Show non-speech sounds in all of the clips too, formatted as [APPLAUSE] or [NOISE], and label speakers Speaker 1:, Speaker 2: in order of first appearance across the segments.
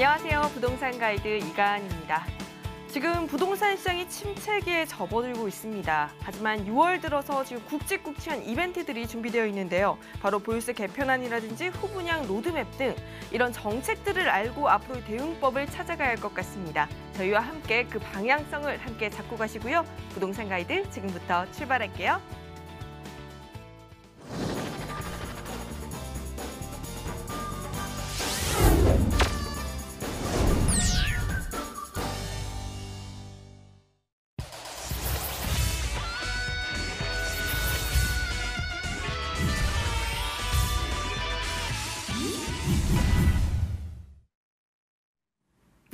Speaker 1: 안녕하세요. 부동산 가이드 이가은입니다. 지금 부동산 시장이 침체기에 접어들고 있습니다. 하지만 6월 들어서 지금 굵직굵직한 이벤트들이 준비되어 있는데요. 바로 보유세 개편안이라든지 후분양 로드맵 등 이런 정책들을 알고 앞으로 대응법을 찾아가야 할 것 같습니다. 저희와 함께 그 방향성을 함께 잡고 가시고요. 부동산 가이드 지금부터 출발할게요.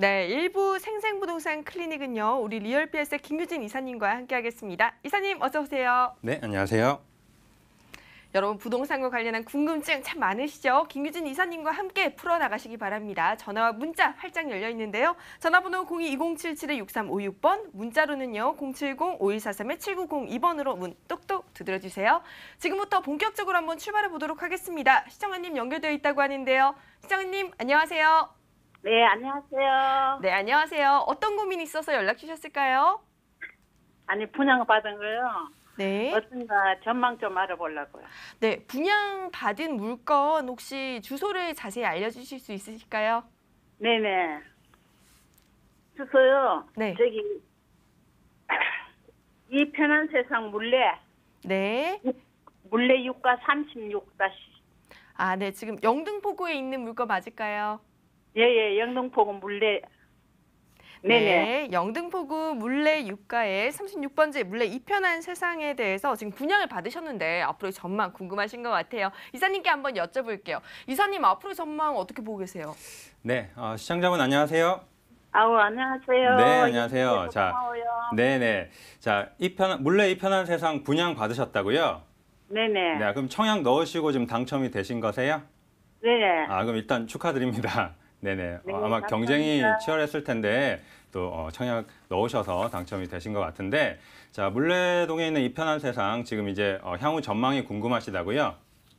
Speaker 1: 네, 일부 생생부동산 클리닉은요. 우리 리얼피 p 스의 김규진 이사님과 함께하겠습니다. 이사님 어서 오세요.
Speaker 2: 네, 안녕하세요.
Speaker 1: 여러분 부동산과 관련한 궁금증 참 많으시죠? 김규진 이사님과 함께 풀어나가시기 바랍니다. 전화와 문자 활짝 열려 있는데요. 전화번호 02-2077-6356번, 문자로는요. 070-5143-7902번으로 문 똑똑 두드려주세요. 지금부터 본격적으로 한번 출발해 보도록 하겠습니다. 시청자님 연결되어 있다고 하는데요. 시청자님 안녕하세요. 네, 안녕하세요. 네, 안녕하세요. 어떤 고민이 있어서 연락 주셨을까요? 아니, 분양받은 거요. 네. 어떤가 전망 좀 알아보려고요. 네, 분양받은 물건 혹시 주소를 자세히 알려주실 수 있으실까요? 네네. 주소요. 네. 저기, 이 편한 세상 물레. 네. 물레 6가 36-. 다시. 아, 네. 지금 영등포구에 있는 물건 맞을까요? 예예 예, 영등포구 물레 네, 네네. 네, 영등포구 물레 6가의 36번지 물레 이편한 세상에 대해서 지금 분양을 받으셨는데 앞으로 전망 궁금하신 것 같아요. 이사님께 한번 여쭤볼게요. 이사님 앞으로 전망 어떻게 보고 계세요?
Speaker 2: 네, 어, 시청자분 안녕하세요.
Speaker 1: 아우 안녕하세요. 네,
Speaker 2: 안녕하세요. 예, 자,
Speaker 1: 고마워요. 네네.
Speaker 2: 네. 자, 이편 물레 이편한 세상 분양 받으셨다고요?
Speaker 1: 네네. 네,
Speaker 2: 그럼 청약 넣으시고 지금 당첨이 되신 거세요? 네네. 아, 그럼 일단 축하드립니다. 네네. 네, 어, 아마 감사합니다. 경쟁이 치열했을 텐데 또 어, 청약 넣으셔서 당첨이 되신 것 같은데 자 물레동에 있는 이 편한 세상 지금 이제 어, 향후 전망이 궁금하시다고요?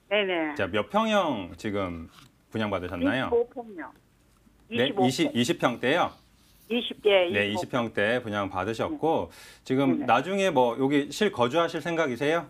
Speaker 2: 네네. 자몇 평형 지금 분양 받으셨나요? 25평요. 네, 2 0 20평대요. 20대. 네, 20평대 분양 받으셨고 네. 지금 네네. 나중에 뭐 여기 실 거주하실 생각이세요?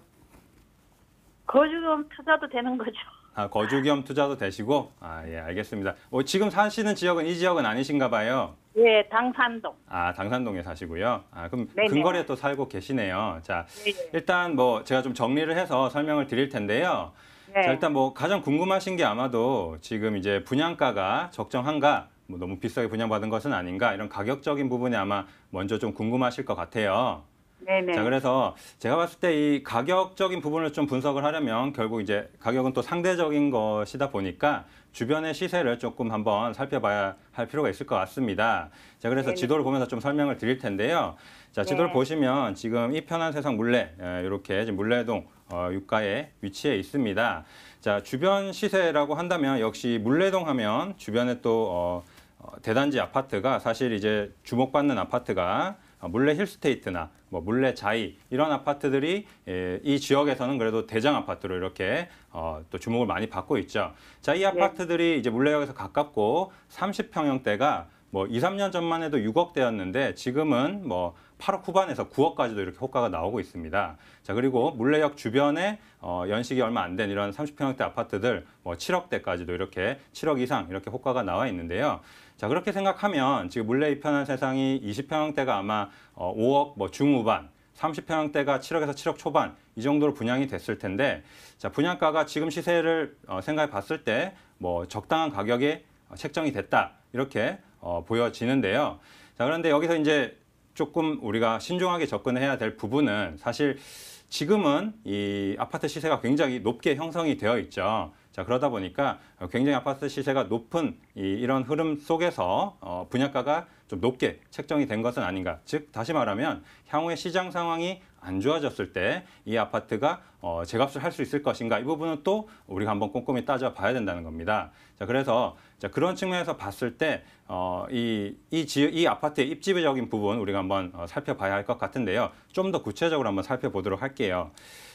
Speaker 1: 거주금 찾아도 되는 거죠.
Speaker 2: 아, 거주 겸 투자도 되시고 아 예 알겠습니다. 어, 지금 사시는 지역은 이 지역은 아니신가 봐요.
Speaker 1: 예, 당산동.
Speaker 2: 아 당산동에 사시고요. 아 그럼 네네. 근거리에 또 살고 계시네요. 자 네네. 일단 뭐 제가 좀 정리를 해서 설명을 드릴 텐데요. 네. 자, 일단 뭐 가장 궁금하신 게 아마도 지금 이제 분양가가 적정한가 뭐 너무 비싸게 분양받은 것은 아닌가 이런 가격적인 부분이 아마 먼저 좀 궁금하실 것 같아요. 네네. 자, 그래서 제가 봤을 때 이 가격적인 부분을 좀 분석을 하려면 결국 이제 가격은 또 상대적인 것이다 보니까 주변의 시세를 조금 한번 살펴봐야 할 필요가 있을 것 같습니다. 자, 그래서 네네. 지도를 보면서 좀 설명을 드릴 텐데요. 자, 지도를 네. 보시면 지금 이 편한 세상 물레, 이렇게 예, 지금 물레동 어, 유가에 위치해 있습니다. 자, 주변 시세라고 한다면 역시 물레동 하면 주변에 또 어, 어 대단지 아파트가 사실 이제 주목받는 아파트가 아, 물레 힐스테이트나 뭐 물레 자이 이런 아파트들이 예, 이 지역에서는 그래도 대장 아파트로 이렇게 어, 또 주목을 많이 받고 있죠. 자, 이 네. 아파트들이 이제 물레역에서 가깝고 30평형대가 뭐 2, 3년 전만 해도 6억대였는데 지금은 뭐 8억 후반에서 9억까지도 이렇게 효과가 나오고 있습니다. 자 그리고 물레역 주변에 어, 연식이 얼마 안 된 이런 30평형대 아파트들 뭐 7억대까지도 이렇게 7억 이상 이렇게 효과가 나와 있는데요. 자 그렇게 생각하면 지금 물레 입편한 세상이 20평형대가 아마 어, 5억 뭐 중후반 30평형대가 7억에서 7억 초반 이 정도로 분양이 됐을 텐데 자 분양가가 지금 시세를 어, 생각해 봤을 때 뭐 적당한 가격에 어, 책정이 됐다 이렇게 어, 보여지는데요. 자, 그런데 여기서 이제 조금 우리가 신중하게 접근해야 될 부분은 사실 지금은 이 아파트 시세가 굉장히 높게 형성이 되어 있죠. 자, 그러다 보니까 굉장히 아파트 시세가 높은 이, 런 흐름 속에서 어, 분양가가 좀 높게 책정이 된 것은 아닌가. 즉, 다시 말하면 향후의 시장 상황이 안 좋아졌을 때 이 아파트가 어, 제값을 할 수 있을 것인가 이 부분은 또 우리가 한번 꼼꼼히 따져봐야 된다는 겁니다. 자 그래서 자, 그런 측면에서 봤을 때이이 어, 이, 이 아파트의 입지적인 부분 우리가 한번 어, 살펴봐야 할 것 같은데요. 좀 더 구체적으로 한번 살펴보도록 할게요.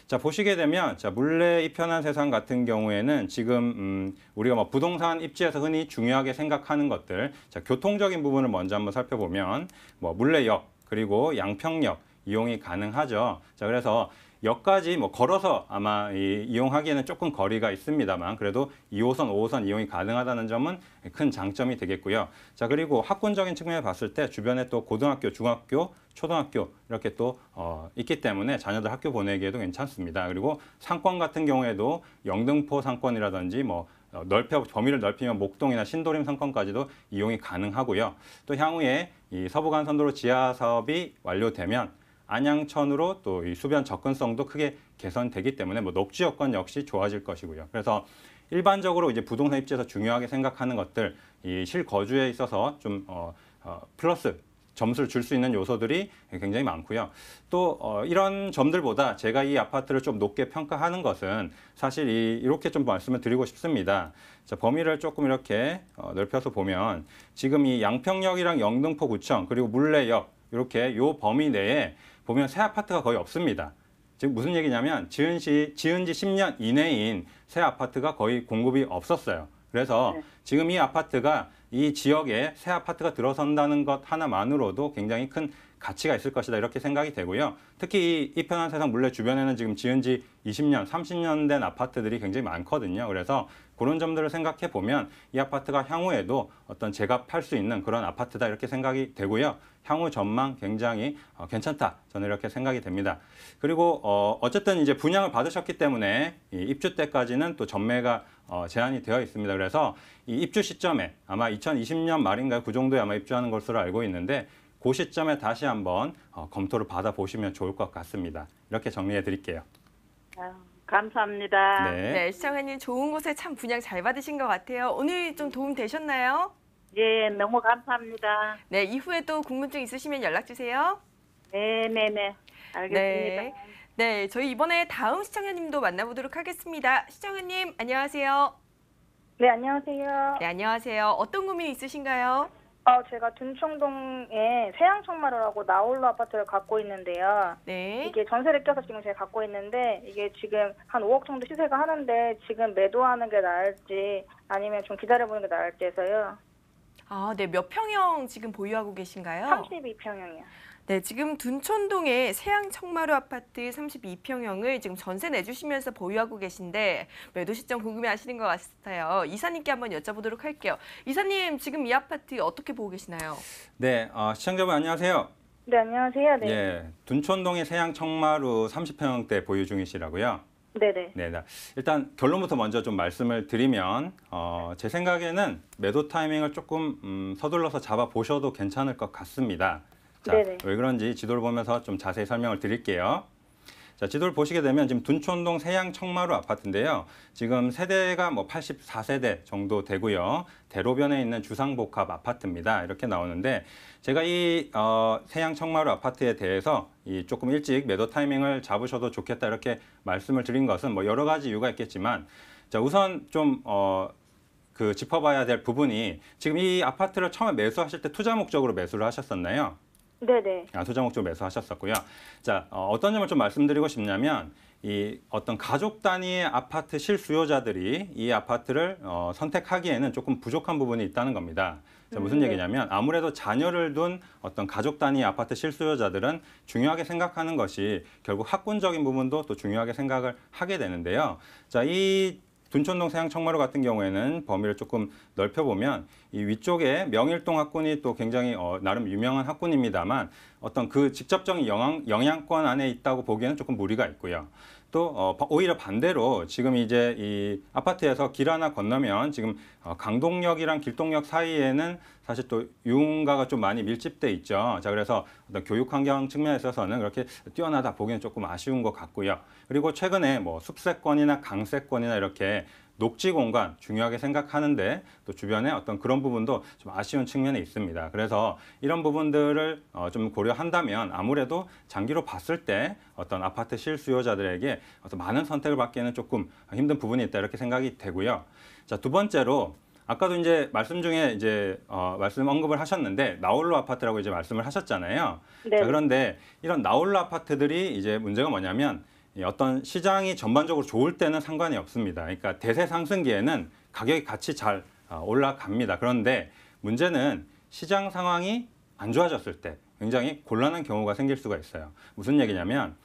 Speaker 2: 자 보시게 되면 자 물레 입현한 세상 같은 경우에는 지금 음, 우리가 뭐 부동산 입지에서 흔히 중요하게 생각하는 것들 자 교통적인 부분을 먼저 한번 살펴보면 뭐 물레역 그리고 양평역 이용이 가능하죠. 자, 그래서 역까지 뭐 걸어서 아마 이, 이용하기에는 조금 거리가 있습니다만 그래도 2호선, 5호선 이용이 가능하다는 점은 큰 장점이 되겠고요. 자 그리고 학군적인 측면에 봤을 때 주변에 또 고등학교, 중학교, 초등학교 이렇게 또 어, 있기 때문에 자녀들 학교 보내기에도 괜찮습니다. 그리고 상권 같은 경우에도 영등포 상권이라든지 뭐 어, 넓혀 범위를 넓히면 목동이나 신도림 상권까지도 이용이 가능하고요. 또 향후에 이 서부간선도로 지하 사업이 완료되면 안양천으로 또 이 수변 접근성도 크게 개선되기 때문에 뭐 녹지 여건 역시 좋아질 것이고요. 그래서 일반적으로 이제 부동산 입지에서 중요하게 생각하는 것들 이 실거주에 있어서 좀 어, 어, 플러스 점수를 줄 수 있는 요소들이 굉장히 많고요. 또 어, 이런 점들보다 제가 이 아파트를 좀 높게 평가하는 것은 사실 이, 이렇게 좀 말씀을 드리고 싶습니다. 자, 범위를 조금 이렇게 어, 넓혀서 보면 지금 이 양평역이랑 영등포구청 그리고 물레역 이렇게 요 범위 내에 보면 새 아파트가 거의 없습니다. 지금 무슨 얘기냐면 지은 시 지은 지 10년 이내인 새 아파트가 거의 공급이 없었어요. 그래서 네. 지금 이 아파트가 이 지역에 새 아파트가 들어선다는 것 하나만으로도 굉장히 큰 가치가 있을 것이다 이렇게 생각이 되고요. 특히 이, 이 편한 세상 물레 주변에는 지금 지은 지 20년, 30년 된 아파트들이 굉장히 많거든요. 그래서 그런 점들을 생각해 보면 이 아파트가 향후에도 어떤 제가팔 수 있는 그런 아파트다 이렇게 생각이 되고요. 향후 전망 굉장히 어, 괜찮다. 저는 이렇게 생각이 됩니다. 그리고 어, 어쨌든 이제 분양을 받으셨기 때문에 이 입주 때까지는 또 전매가 어, 제한이 되어 있습니다. 그래서 이 입주 시점에 아마 2020년 말인가요? 그 정도에 아마 입주하는 것으로 알고 있는데 그 시점에 다시 한번 어, 검토를 받아보시면 좋을 것 같습니다. 이렇게 정리해 드릴게요.
Speaker 1: 아유. 감사합니다. 네. 네, 시청자님 좋은 곳에 참 분양 잘 받으신 것 같아요. 오늘 좀 도움 되셨나요? 예, 너무 감사합니다. 네, 이후에 또 궁금증 있으시면 연락 주세요. 네, 네, 네. 알겠습니다. 네. 네, 저희 이번에 다음 시청자님도 만나보도록 하겠습니다. 시청자님, 안녕하세요. 네, 안녕하세요. 네, 안녕하세요. 어떤 고민 있으신가요? 아, 제가 둔촌동에 세양청마루라고 나홀로 아파트를 갖고 있는데요. 네. 이게 전세를 껴서 지금 제가 갖고 있는데 이게 지금 한 5억 정도 시세가 하는데 지금 매도하는 게 나을지 아니면 좀 기다려보는 게 나을지 해서요. 아, 네. 몇 평형 지금 보유하고 계신가요? 32평형이요. 네, 지금 둔촌동의 세양 청마루 아파트 32평형을 지금 전세 내주시면서 보유하고 계신데 매도 시점 궁금해하시는 것 같아요. 이사님께 한번 여쭤보도록 할게요. 이사님 지금 이 아파트 어떻게 보고 계시나요?
Speaker 2: 네, 어, 시청자분 안녕하세요.
Speaker 1: 네, 안녕하세요. 네.
Speaker 2: 예, 둔촌동의 세양 청마루 30평대 형 보유 중이시라고요. 네네. 네. 네, 네, 일단 결론부터 먼저 좀 말씀을 드리면 어, 제 생각에는 매도 타이밍을 조금 음, 서둘러서 잡아 보셔도 괜찮을 것 같습니다. 자, 네네. 왜 그런지 지도를 보면서 좀 자세히 설명을 드릴게요. 자, 지도를 보시게 되면 지금 둔촌동 세양 청마루 아파트인데요. 지금 세대가 뭐 84세대 정도 되고요. 대로변에 있는 주상복합 아파트입니다. 이렇게 나오는데 제가 이 어, 세양 청마루 아파트에 대해서 이 조금 일찍 매도 타이밍을 잡으셔도 좋겠다 이렇게 말씀을 드린 것은 뭐 여러 가지 이유가 있겠지만 자, 우선 좀 어, 그 짚어봐야 될 부분이 지금 이 아파트를 처음에 매수하실 때 투자 목적으로 매수를 하셨었나요? 네네. 아, 두 종목 좀 매수하셨었고요. 자, 어, 떤 점을 좀 말씀드리고 싶냐면 이 어떤 가족 단위의 아파트 실수요자들이 이 아파트를 어, 선택하기에는 조금 부족한 부분이 있다는 겁니다. 자, 무슨 음. 얘기냐면 아무래도 자녀를 둔 어떤 가족 단위 아파트 실수요자들은 중요하게 생각하는 것이 결국 학군적인 부분도 또 중요하게 생각을 하게 되는데요. 자, 이 둔촌동 세양청마루 같은 경우에는 범위를 조금 넓혀보면 이 위쪽에 명일동 학군이 또 굉장히 어, 나름 유명한 학군입니다만 어떤 그 직접적인 영향, 영향권 안에 있다고 보기에는 조금 무리가 있고요. 또 어, 오히려 반대로 지금 이제 이 아파트에서 길 하나 건너면 지금 어, 강동역이랑 길동역 사이에는 사실 또 유흥가가 좀 많이 밀집돼 있죠. 자 그래서 어떤 교육 환경 측면에 있어서는 그렇게 뛰어나다 보기는 조금 아쉬운 것 같고요. 그리고 최근에 뭐 숲세권이나 강세권이나 이렇게 녹지 공간 중요하게 생각하는데 또 주변에 어떤 그런 부분도 좀 아쉬운 측면이 있습니다. 그래서 이런 부분들을 어, 좀 고려한다면 아무래도 장기로 봤을 때 어떤 아파트 실수요자들에게 어떤 많은 선택을 받기에는 조금 힘든 부분이 있다 이렇게 생각이 되고요. 자, 두 번째로 아까도 이제 말씀 중에 이제 어, 말씀 언급을 하셨는데 나홀로 아파트라고 이제 말씀을 하셨잖아요. 네. 자, 그런데 이런 나홀로 아파트들이 이제 문제가 뭐냐면 예, 어떤 시장이 전반적으로 좋을 때는 상관이 없습니다. 그러니까 대세 상승기에는 가격이 같이 잘 어, 올라갑니다. 그런데 문제는 시장 상황이 안 좋아졌을 때 굉장히 곤란한 경우가 생길 수가 있어요. 무슨 얘기냐면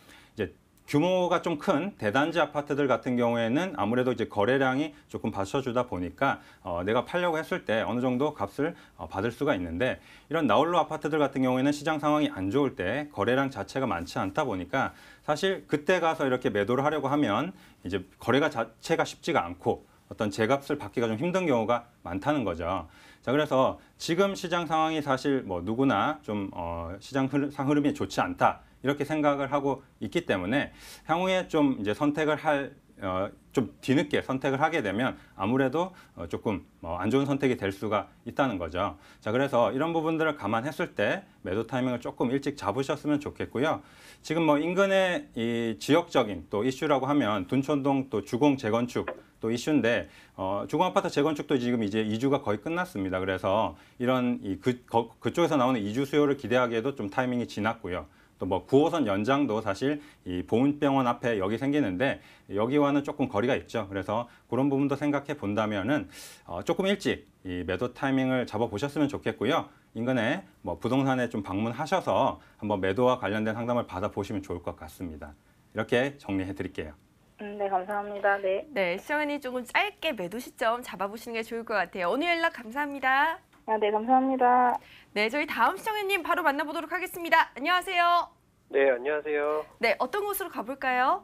Speaker 2: 규모가 좀 큰 대단지 아파트들 같은 경우에는 아무래도 이제 거래량이 조금 받쳐주다 보니까 어, 내가 팔려고 했을 때 어느 정도 값을 어, 받을 수가 있는데 이런 나홀로 아파트들 같은 경우에는 시장 상황이 안 좋을 때 거래량 자체가 많지 않다 보니까 사실 그때 가서 이렇게 매도를 하려고 하면 이제 거래가 자체가 쉽지가 않고 어떤 제값을 받기가 좀 힘든 경우가 많다는 거죠. 자, 그래서 지금 시장 상황이 사실 뭐 누구나 좀 어, 시장 흐름, 상 흐름이 좋지 않다. 이렇게 생각을 하고 있기 때문에 향후에 좀 이제 선택을 할 어, 좀 뒤늦게 선택을 하게 되면 아무래도 어, 조금 어, 안 좋은 선택이 될 수가 있다는 거죠. 자, 그래서 이런 부분들을 감안했을 때 매도 타이밍을 조금 일찍 잡으셨으면 좋겠고요. 지금 뭐 인근의 이 지역적인 또 이슈라고 하면 둔촌동 또 주공 재건축 또 이슈인데 어, 주공 아파트 재건축도 지금 이제 이주가 거의 끝났습니다. 그래서 이런 이 그, 거, 그쪽에서 나오는 이주 수요를 기대하기에도 좀 타이밍이 지났고요. 또뭐 9호선 연장도 사실 이 보훈병원 앞에 여기 생기는데 여기와는 조금 거리가 있죠. 그래서 그런 부분도 생각해 본다면은 어 조금 일찍 이 매도 타이밍을 잡아 보셨으면 좋겠고요. 인근에 뭐 부동산에 좀 방문하셔서 한번 매도와 관련된 상담을 받아 보시면 좋을 것 같습니다. 이렇게 정리해 드릴게요.
Speaker 1: 음, 네, 감사합니다. 네. 네, 시청이 조금 짧게 매도 시점 잡아보시는 게 좋을 것 같아요. 오늘 연락 감사합니다. 아, 네, 감사합니다. 네, 저희 다음 시청자님 바로 만나보도록 하겠습니다. 안녕하세요.
Speaker 2: 네, 안녕하세요.
Speaker 1: 네, 어떤 곳으로 가볼까요?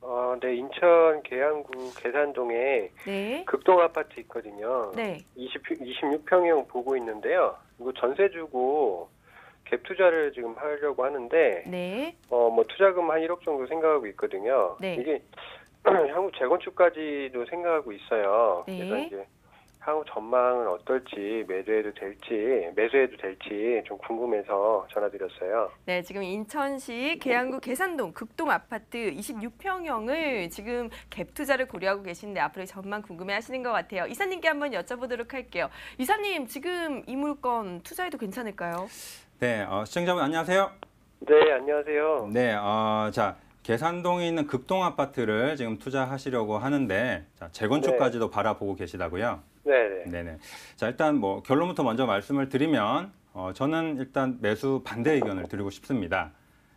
Speaker 2: 어, 네, 인천 계양구 계산동에 네. 극동 아파트 있거든요. 네. 20, 26평형 보고 있는데요. 이거 전세 주고 갭 투자를 지금 하려고 하는데, 네. 어, 뭐 투자금 한 1억 정도 생각하고 있거든요. 네. 이게 [CLEARS THROAT] 향후 재건축까지도 생각하고 있어요. 네. 그래서 이제 향후 전망은 어떨지 매도해도 될지 매수해도 될지 좀 궁금해서 전화드렸어요.
Speaker 1: 네, 지금 인천시 계양구 계산동 극동 아파트 26평형을 지금 갭 투자를 고려하고 계신데 앞으로 전망 궁금해하시는 것 같아요. 이사님께 한번 여쭤보도록 할게요. 이사님, 지금 이 물건 투자해도 괜찮을까요?
Speaker 2: 네, 어, 시청자분 안녕하세요. 네, 안녕하세요. 네, 어, 자 계산동에 있는 극동 아파트를 지금 투자하시려고 하는데 자, 재건축까지도 네. 바라보고 계시다고요. 네네. 네네. 자 일단 뭐 결론부터 먼저 말씀을 드리면 어, 저는 일단 매수 반대 의견을 드리고 싶습니다.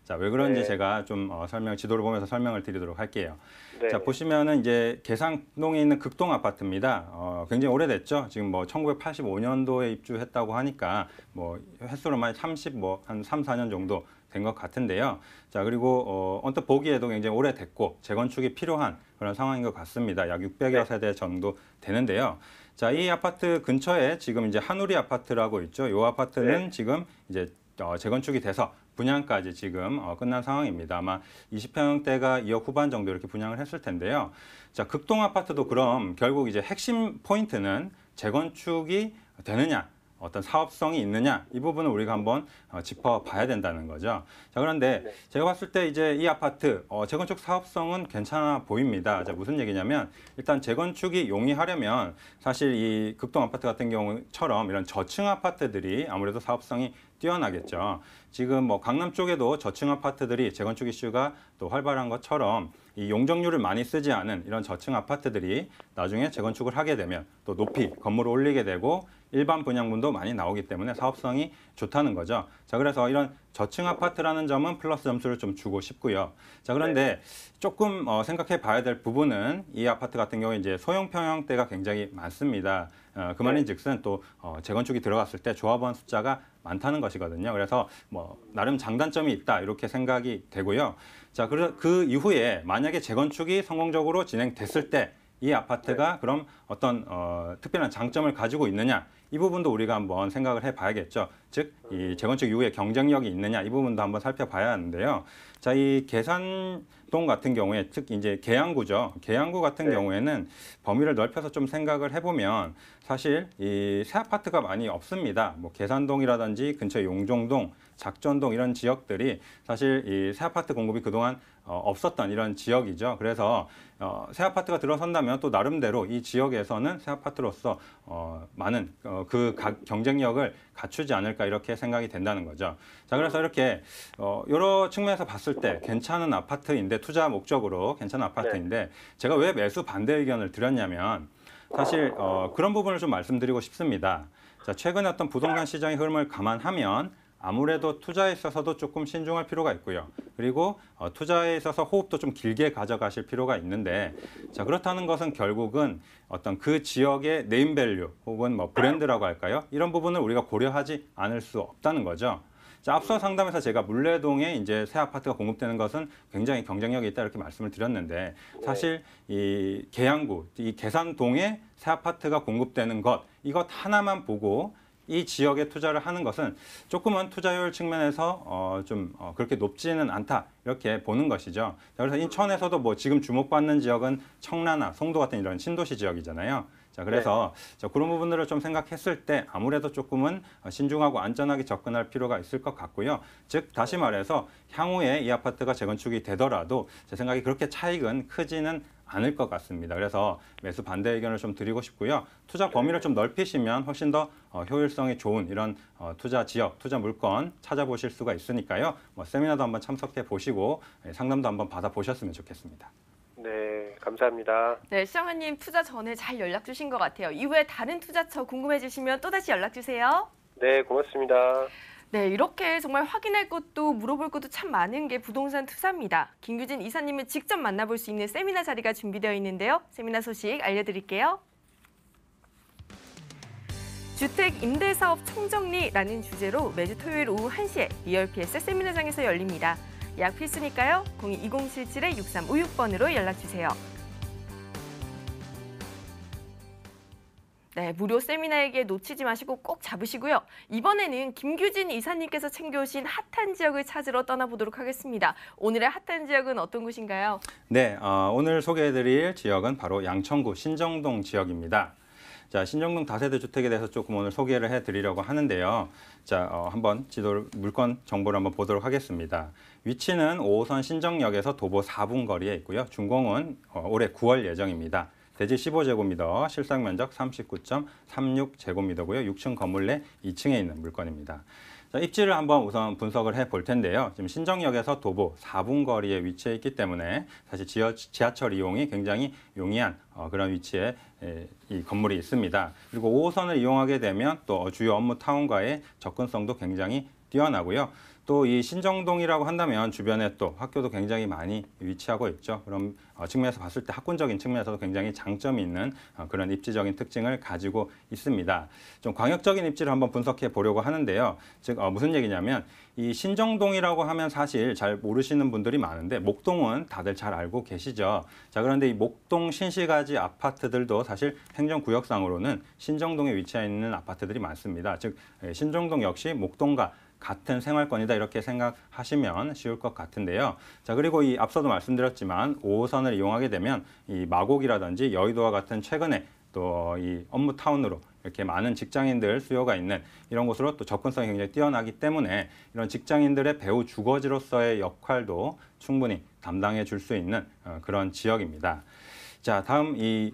Speaker 2: 자, 왜 그런지 네. 제가 좀 어, 설명, 지도를 보면서 설명을 드리도록 할게요. 네. 자, 보시면은 이제 계상동에 있는 극동 아파트입니다. 어, 굉장히 오래됐죠. 지금 뭐 1985년도에 입주했다고 하니까 뭐 횟수로만 30, 뭐한 3, 4년 정도 된 것 같은데요. 자, 그리고 어, 언뜻 보기에도 굉장히 오래됐고 재건축이 필요한 그런 상황인 것 같습니다. 약 600여 네. 세대 정도 되는데요. 자, 이 아파트 근처에 지금 이제 한우리 아파트라고 있죠. 이 아파트는 네. 지금 이제 어, 재건축이 돼서 분양까지 지금 어, 끝난 상황입니다. 아마 20평대가 2억 후반 정도 이렇게 분양을 했을 텐데요. 자, 극동 아파트도 그럼 결국 이제 핵심 포인트는 재건축이 되느냐 어떤 사업성이 있느냐 이 부분을 우리가 한번 어, 짚어봐야 된다는 거죠. 자 그런데 네. 제가 봤을 때 이제 이 아파트 어, 재건축 사업성은 괜찮아 보입니다. 자 무슨 얘기냐면 일단 재건축이 용이하려면 사실 이 극동 아파트 같은 경우처럼 이런 저층 아파트들이 아무래도 사업성이 뛰어나겠죠. 지금 뭐 강남 쪽에도 저층 아파트들이 재건축 이슈가 또 활발한 것처럼 이 용적률을 많이 쓰지 않은 이런 저층 아파트들이 나중에 재건축을 하게 되면 또 높이 건물을 올리게 되고 일반 분양분도 많이 나오기 때문에 사업성이 좋다는 거죠. 자, 그래서 이런 저층 아파트라는 점은 플러스 점수를 좀 주고 싶고요. 자, 그런데 네. 조금 어, 생각해 봐야 될 부분은 이 아파트 같은 경우에 이제 소형 평형대가 굉장히 많습니다. 어, 그 말인 네. 즉슨 또 어, 재건축이 들어갔을 때 조합원 숫자가 많다는 것이거든요. 그래서 뭐 나름 장단점이 있다 이렇게 생각이 되고요. 자, 그래서 그 이후에 만약에 재건축이 성공적으로 진행됐을 때이 아파트가 네. 그럼 어떤 어, 특별한 장점을 가지고 있느냐 이 부분도 우리가 한번 생각을 해봐야겠죠. 즉이 네. 재건축 이후에 경쟁력이 있느냐 이 부분도 한번 살펴봐야 하는데요. 자이 계산동 같은 경우에 즉 이제 계양구죠. 계양구 같은 네. 경우에는 범위를 넓혀서 좀 생각을 해보면 사실 이 새 아파트가 많이 없습니다. 뭐 계산동이라든지 근처 용종동, 작전동 이런 지역들이 사실 이 새 아파트 공급이 그동안 어, 없었던 이런 지역이죠. 그래서 어, 새 아파트가 들어선다면 또 나름대로 이 지역에서는 새 아파트로서 어, 많은 어, 그 가, 경쟁력을 갖추지 않을까 이렇게 생각이 된다는 거죠. 자 그래서 이렇게 어, 여러 측면에서 봤을 때 괜찮은 아파트인데 투자 목적으로 괜찮은 네. 아파트인데 제가 왜 매수 반대 의견을 드렸냐면 사실 어, 그런 부분을 좀 말씀드리고 싶습니다. 자 최근에 어떤 부동산 시장의 흐름을 감안하면 아무래도 투자에 있어서도 조금 신중할 필요가 있고요. 그리고 어, 투자에 있어서 호흡도 좀 길게 가져가실 필요가 있는데 자 그렇다는 것은 결국은 어떤 그 지역의 네임밸류 혹은 뭐 브랜드라고 할까요? 이런 부분을 우리가 고려하지 않을 수 없다는 거죠. 자, 앞서 상담에서 제가 물레동에 이제 새 아파트가 공급되는 것은 굉장히 경쟁력이 있다 이렇게 말씀을 드렸는데 사실 이 계양구, 이 계산동에 새 아파트가 공급되는 것 이것 하나만 보고 이 지역에 투자를 하는 것은 조금은 투자율 측면에서 어, 좀 어, 그렇게 높지는 않다 이렇게 보는 것이죠. 자, 그래서 인천에서도 뭐 지금 주목받는 지역은 청라나 송도 같은 이런 신도시 지역이잖아요. 자, 그래서 네. 자, 그런 부분들을 좀 생각했을 때 아무래도 조금은 어, 신중하고 안전하게 접근할 필요가 있을 것 같고요. 즉, 다시 네. 말해서 향후에 이 아파트가 재건축이 되더라도 제 생각에 그렇게 차익은 크지는 않을 것 같습니다. 그래서 매수 반대 의견을 좀 드리고 싶고요. 투자 범위를 좀 넓히시면 훨씬 더 어, 효율성이 좋은 이런 어, 투자 지역, 투자 물건 찾아보실 수가 있으니까요. 뭐 세미나도 한번 참석해 보시고 예, 상담도 한번 받아 보셨으면 좋겠습니다.
Speaker 1: 네, 감사합니다. 네, 시장님 투자 전에 잘 연락 주신 것 같아요. 이후에 다른 투자처 궁금해지시면 또다시 연락 주세요.
Speaker 2: 네, 고맙습니다.
Speaker 1: 네, 이렇게 정말 확인할 것도 물어볼 것도 참 많은 게 부동산 투자입니다. 김규진 이사님을 직접 만나볼 수 있는 세미나 자리가 준비되어 있는데요. 세미나 소식 알려드릴게요. 주택 임대사업 총정리라는 주제로 매주 토요일 오후 1시에 ERPS 세미나장에서 열립니다. 약 필수니까요. 02-2077-6356번으로 연락주세요. 네, 무료 세미나에게 놓치지 마시고 꼭 잡으시고요. 이번에는 김규진 이사님께서 챙겨오신 핫한 지역을 찾으러 떠나보도록 하겠습니다. 오늘의 핫한 지역은 어떤 곳인가요?
Speaker 2: 네, 어, 오늘 소개해드릴 지역은 바로 양천구 신정동 지역입니다. 자, 신정동 다세대 주택에 대해서 조금 오늘 소개를 해드리려고 하는데요. 자, 어, 한번 지도 물건 정보를 한번 보도록 하겠습니다. 위치는 5호선 신정역에서 도보 4분 거리에 있고요. 중공은 어, 올해 9월 예정입니다. 대지 15제곱미터, 실상 면적 39.36제곱미터고요. 6층 건물 내 2층에 있는 물건입니다. 자, 입지를 한번 우선 분석을 해 볼 텐데요. 지금 신정역에서 도보 4분 거리에 위치해 있기 때문에 사실 지하, 지하철 이용이 굉장히 용이한 어, 그런 위치에 에, 이 건물이 있습니다. 그리고 5호선을 이용하게 되면 또 주요 업무 타운과의 접근성도 굉장히 뛰어나고요. 또이 신정동이라고 한다면 주변에 또 학교도 굉장히 많이 위치하고 있죠. 그럼 어, 측면에서 봤을 때 학군적인 측면에서도 굉장히 장점이 있는 어, 그런 입지적인 특징을 가지고 있습니다. 좀 광역적인 입지를 한번 분석해 보려고 하는데요. 즉 어, 무슨 얘기냐면 이 신정동이라고 하면 사실 잘 모르시는 분들이 많은데 목동은 다들 잘 알고 계시죠. 자 그런데 이 목동 신시가지 아파트들도 사실 행정구역상으로는 신정동에 위치해 있는 아파트들이 많습니다. 즉 예, 신정동 역시 목동과 같은 생활권이다 이렇게 생각하시면 쉬울 것 같은데요. 자 그리고 이 앞서도 말씀드렸지만 5호선을 이용하게 되면 이 마곡이라든지 여의도와 같은 최근에 또 이 업무 타운으로 이렇게 많은 직장인들 수요가 있는 이런 곳으로 또 접근성이 굉장히 뛰어나기 때문에 이런 직장인들의 배우 주거지로서의 역할도 충분히 담당해 줄 수 있는 어, 그런 지역입니다. 자, 다음 이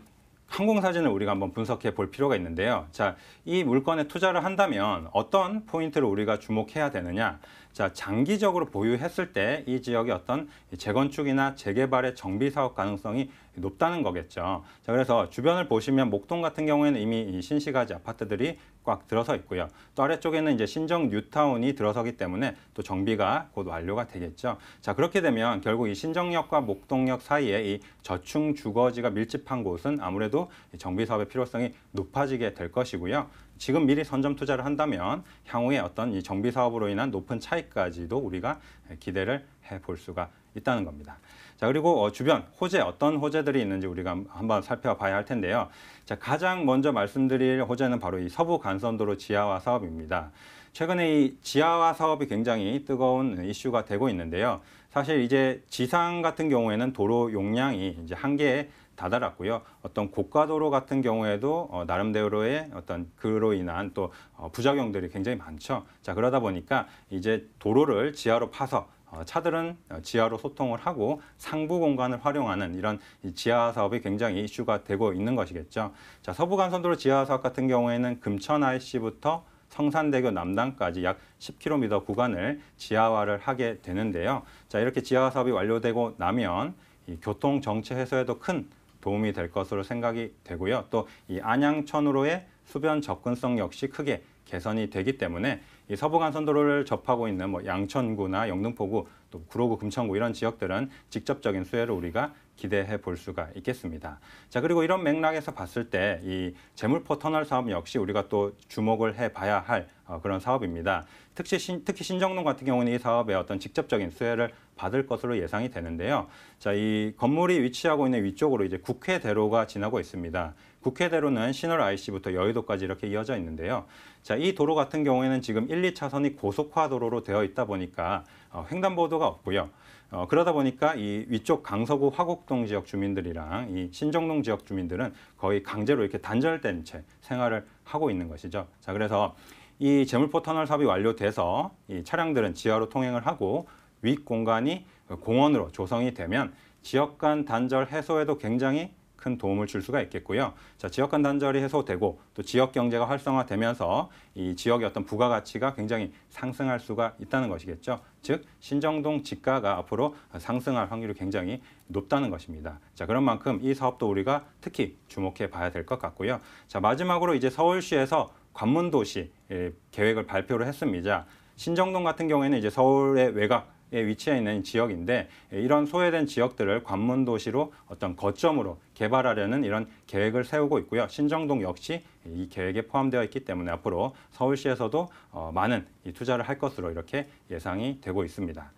Speaker 2: 항공사진을 우리가 한번 분석해 볼 필요가 있는데요. 자, 이 물건에 투자를 한다면 어떤 포인트를 우리가 주목해야 되느냐. 자, 장기적으로 보유했을 때 이 지역의 어떤 재건축이나 재개발의 정비 사업 가능성이 높다는 거겠죠. 자, 그래서 주변을 보시면 목동 같은 경우에는 이미 이 신시가지 아파트들이 꽉 들어서 있고요. 또 아래쪽에는 이제 신정 뉴타운이 들어서기 때문에 또 정비가 곧 완료가 되겠죠. 자, 그렇게 되면 결국 이 신정역과 목동역 사이에 이 저층 주거지가 밀집한 곳은 아무래도 정비 사업의 필요성이 높아지게 될 것이고요. 지금 미리 선점 투자를 한다면 향후에 어떤 이 정비 사업으로 인한 높은 차익까지도 우리가 기대를 해 볼 수가 있다는 겁니다. 자 그리고 어, 주변 호재 어떤 호재들이 있는지 우리가 한번 살펴봐야 할 텐데요. 자 가장 먼저 말씀드릴 호재는 바로 이 서부 간선도로 지하화 사업입니다. 최근에 이 지하화 사업이 굉장히 뜨거운 이슈가 되고 있는데요. 사실 이제 지상 같은 경우에는 도로 용량이 이제 한계에 다다랐고요. 어떤 고가도로 같은 경우에도 어, 나름대로의 어떤 그로 인한 또 어, 부작용들이 굉장히 많죠. 자 그러다 보니까 이제 도로를 지하로 파서 어, 차들은 지하로 소통을 하고 상부 공간을 활용하는 이런 지하 사업이 굉장히 이슈가 되고 있는 것이겠죠. 자, 서부간선도로 지하 사업 같은 경우에는 금천 IC부터 성산대교 남단까지 약 10km 구간을 지하화를 하게 되는데요. 자, 이렇게 지하 사업이 완료되고 나면 교통 정체 해소에도 큰 도움이 될 것으로 생각이 되고요. 또 이 안양천으로의 수변 접근성 역시 크게 개선이 되기 때문에 이 서부간 선도로를 접하고 있는 뭐 양천구나 영등포구 또 구로구 금천구 이런 지역들은 직접적인 수혜를 우리가 기대해 볼 수가 있겠습니다. 자 그리고 이런 맥락에서 봤을 때 이 재물포 터널 사업 역시 우리가 또 주목을 해봐야 할 어, 그런 사업입니다. 특히, 신, 특히 신정동 같은 경우는 이 사업의 어떤 직접적인 수혜를 받을 것으로 예상이 되는데요. 자, 이 건물이 위치하고 있는 위쪽으로 이제 국회대로가 지나고 있습니다. 국회대로는 신월 IC부터 여의도까지 이렇게 이어져 있는데요. 자, 이 도로 같은 경우에는 지금 1, 2차선이 고속화 도로로 되어 있다 보니까 어, 횡단보도가 없고요. 어, 그러다 보니까 이 위쪽 강서구 화곡동 지역 주민들이랑 이 신정동 지역 주민들은 거의 강제로 이렇게 단절된 채 생활을 하고 있는 것이죠. 자, 그래서 이 재물포 터널 사업이 완료돼서 이 차량들은 지하로 통행을 하고 윗 공간이 공원으로 조성이 되면 지역 간 단절 해소에도 굉장히 큰 도움을 줄 수가 있겠고요. 자, 지역 간 단절이 해소되고 또 지역 경제가 활성화되면서 이 지역의 어떤 부가가치가 굉장히 상승할 수가 있다는 것이겠죠. 즉 신정동 지가가 앞으로 상승할 확률이 굉장히 높다는 것입니다. 자, 그런 만큼 이 사업도 우리가 특히 주목해 봐야 될 것 같고요. 자, 마지막으로 이제 서울시에서 관문도시 예, 계획을 발표를 했습니다. 신정동 같은 경우에는 이제 서울의 외곽 위치해 있는 지역인데 이런 소외된 지역들을 관문 도시로 어떤 거점으로 개발하려는 이런 계획을 세우고 있고요. 신정동 역시 이 계획에 포함되어 있기 때문에 앞으로 서울시에서도 어, 많은 투자를 할 것으로 이렇게 예상이 되고 있습니다.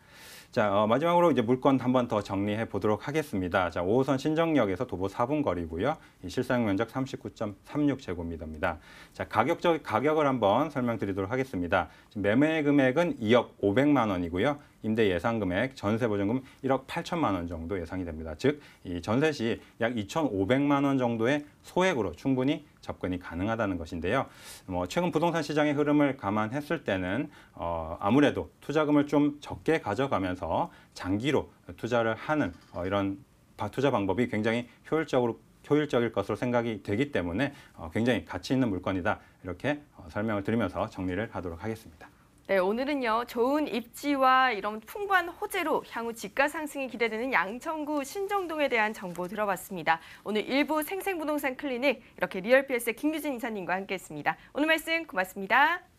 Speaker 2: 자, 어, 마지막으로 이제 물건 한번 더 정리해 보도록 하겠습니다. 자, 5호선 신정역에서 도보 4분 거리고요. 실상 면적 39.36 제곱미터입니다. 자, 가격적 가격을 한번 설명드리도록 하겠습니다. 매매 금액은 2억 500만 원이고요. 임대 예상 금액 전세 보증금 1억 8천만 원 정도 예상이 됩니다. 즉이 전세 시 약 2,500만 원 정도의 소액으로 충분히 접근이 가능하다는 것인데요. 뭐 최근 부동산 시장의 흐름을 감안했을 때는 어 아무래도 투자금을 좀 적게 가져가면서 장기로 투자를 하는 어 이런 투자 방법이 굉장히 효율적으로 효율적일 것으로 생각이 되기 때문에 어, 굉장히 가치 있는 물건이다 이렇게 어, 설명을 드리면서 정리를 하도록 하겠습니다.
Speaker 1: 네, 오늘은요. 좋은 입지와 이런 풍부한 호재로 향후 집가 상승이 기대되는 양천구 신정동에 대한 정보 들어봤습니다. 오늘 일부 생생부동산 클리닉 이렇게 리얼 p 스의 김규진 이사님과 함께했습니다. 오늘 말씀 고맙습니다.